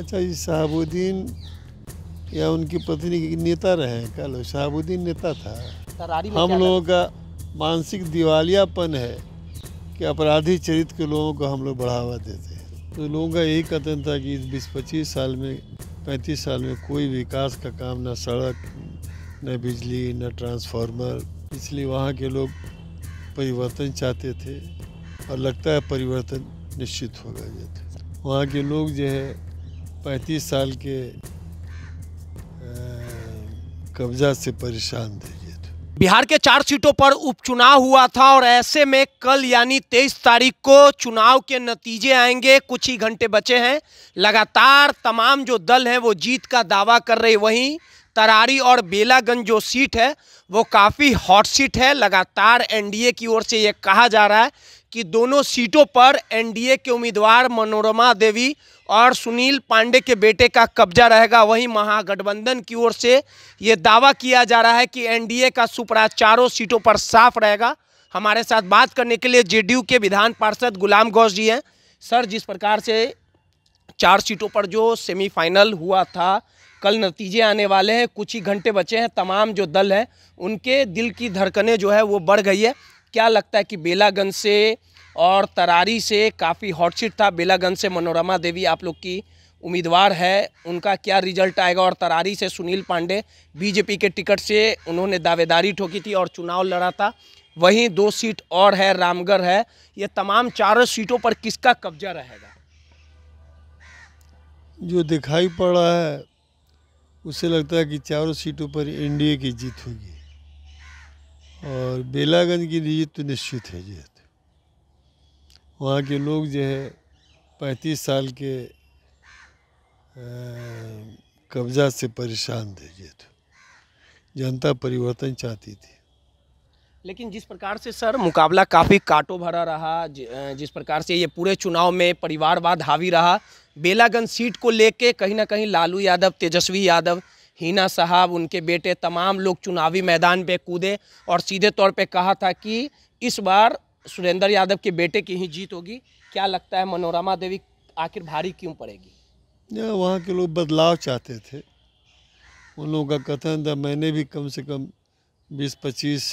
अच्छा जी शहाबुद्दीन या उनकी पत्नी नेता रहे हैं कह लो शहाबुद्दीन नेता था हम लोगों का मानसिक दिवालियापन है कि अपराधी चरित्र के लोगों को हम लोग बढ़ावा देते हैं तो लोगों का यही कथन था कि इस बीस पच्चीस साल में पैंतीस साल में कोई विकास का काम ना सड़क न बिजली न ट्रांसफार्मर इसलिए वहाँ के लोग परिवर्तन चाहते थे और लगता है परिवर्तन निश्चित होगा ये वहाँ के लोग जो है पैंतीस साल के कब्जा से परेशान थे तो। बिहार के चार सीटों पर उपचुनाव हुआ था और ऐसे में कल यानी तेईस तारीख को चुनाव के नतीजे आएंगे कुछ ही घंटे बचे हैं लगातार तमाम जो दल हैं वो जीत का दावा कर रहे वहीं तरारी और बेलागंज जो सीट है वो काफ़ी हॉट सीट है लगातार एनडीए की ओर से ये कहा जा रहा है कि दोनों सीटों पर एनडीए के उम्मीदवार मनोरमा देवी और सुनील पांडे के बेटे का कब्जा रहेगा वहीं महागठबंधन की ओर से ये दावा किया जा रहा है कि एनडीए का सुपड़ा चारों सीटों पर साफ रहेगा हमारे साथ बात करने के लिए जेडीयू के विधान पार्षद गुलाम गौस जी हैं सर जिस प्रकार से चार सीटों पर जो सेमीफाइनल हुआ था कल नतीजे आने वाले हैं कुछ ही घंटे बचे हैं तमाम जो दल हैं उनके दिल की धड़कने जो है वो बढ़ गई है क्या लगता है कि बेलागंज से और तरारी से काफ़ी हॉट सीट था बेलागंज से मनोरमा देवी आप लोग की उम्मीदवार है उनका क्या रिजल्ट आएगा और तरारी से सुनील पांडे बीजेपी के टिकट से उन्होंने दावेदारी ठोकी थी और चुनाव लड़ा था वहीं दो सीट और है रामगढ़ है ये तमाम चारों सीटों पर किसका कब्जा रहेगा जो दिखाई पड़ रहा है उसे लगता है कि चारों सीटों पर एनडीए की जीत होगी और बेलागंज की जीत तो निश्चित है जीत वहाँ के लोग जो है पैंतीस साल के कब्जा से परेशान थे जीत जनता परिवर्तन चाहती थी लेकिन जिस प्रकार से सर मुकाबला काफ़ी कांटो भरा रहा जिस प्रकार से ये पूरे चुनाव में परिवारवाद हावी रहा बेलागंज सीट को लेके कहीं ना कहीं लालू यादव तेजस्वी यादव हीना साहब उनके बेटे तमाम लोग चुनावी मैदान पे कूदे और सीधे तौर पे कहा था कि इस बार सुरेंद्र यादव के बेटे की ही जीत होगी क्या लगता है मनोरमा देवी आखिर भारी क्यों पड़ेगी वहाँ के लोग बदलाव चाहते थे उन लोगों का कथन था मैंने भी कम से कम बीस पच्चीस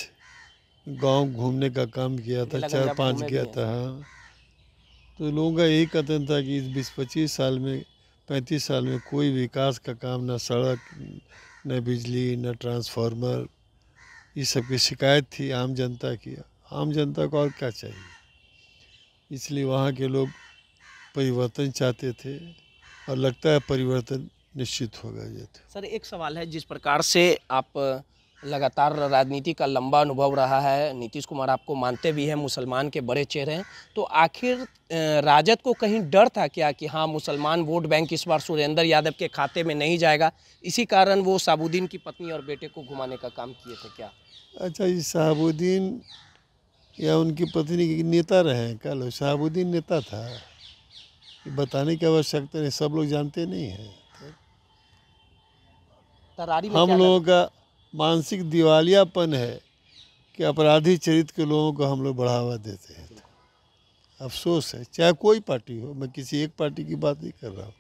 गांव घूमने का काम किया था चार पांच गया था हाँ तो लोगों का यही कथन था कि इस बीस पच्चीस साल में पैंतीस साल में कोई विकास का काम ना सड़क न बिजली न ट्रांसफार्मर ये सब की शिकायत थी आम जनता की आम जनता को और क्या चाहिए इसलिए वहाँ के लोग परिवर्तन चाहते थे और लगता है परिवर्तन निश्चित होगा ये तो। सर एक सवाल है जिस प्रकार से आप लगातार राजनीति का लंबा अनुभव रहा है नीतीश कुमार आपको मानते भी हैं मुसलमान के बड़े चेहरे हैं तो आखिर राजद को कहीं डर था क्या कि हाँ मुसलमान वोट बैंक इस बार सुरेंद्र यादव के खाते में नहीं जाएगा इसी कारण वो साबुद्दीन की पत्नी और बेटे को घुमाने का काम किए थे क्या अच्छा ये साहबुद्दीन या उनकी पत्नी नेता रहे क्या लोग नेता था बताने की आवश्यकता नहीं सब लोग जानते नहीं हैं हम लोगों का मानसिक दिवालियापन है कि अपराधी चरित्र के लोगों को हम लोग बढ़ावा देते हैं अफसोस है चाहे कोई पार्टी हो मैं किसी एक पार्टी की बात नहीं कर रहा हूँ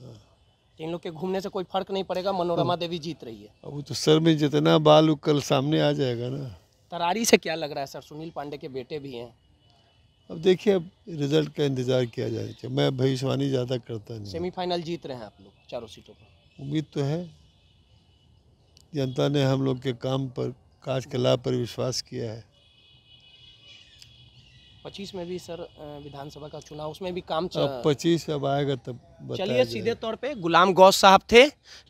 हाँ। इन लोग के घूमने से कोई फर्क नहीं पड़ेगा मनोरमा हाँ। देवी जीत रही है अब तो सर में जितना बाल कल सामने आ जाएगा ना तरारी से क्या लग रहा है सर सुनील पांडे के बेटे भी हैं अब देखिए अब रिजल्ट का इंतजार किया जाए मैं भविष्यवाणी ज़्यादा करता नहीं सेमीफाइनल जीत रहे हैं आप लोग चारों सीटों पर उम्मीद तो है जनता ने हम लोग के काम पर कार्यकलाप पर विश्वास किया है पच्चीस में भी सर विधानसभा का चुनाव उसमें भी काम चल पच्चीस अब आएगा तब चलिए सीधे तौर पे गुलाम गौस साहब थे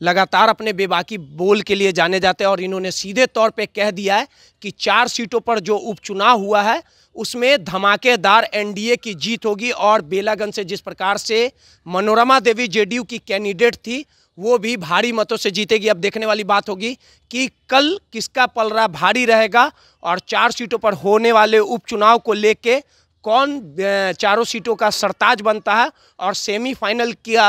लगातार अपने बेबाकी बोल के लिए जाने जाते हैं और इन्होंने सीधे तौर पे कह दिया है कि चार सीटों पर जो उपचुनाव हुआ है उसमें धमाकेदार एनडीए की जीत होगी और बेलागंज से जिस प्रकार से मनोरमा देवी जेडीयू की कैंडिडेट थी वो भी भारी मतों से जीतेगी अब देखने वाली बात होगी कि कल किसका पलरा भारी रहेगा और चार सीटों पर होने वाले उपचुनाव को लेके कौन चारों सीटों का सरताज बनता है और सेमीफाइनल किया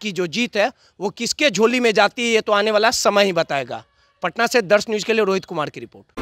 की जो जीत है वो किसके झोली में जाती है ये तो आने वाला समय ही बताएगा पटना से दर्श न्यूज़ के लिए रोहित कुमार की रिपोर्ट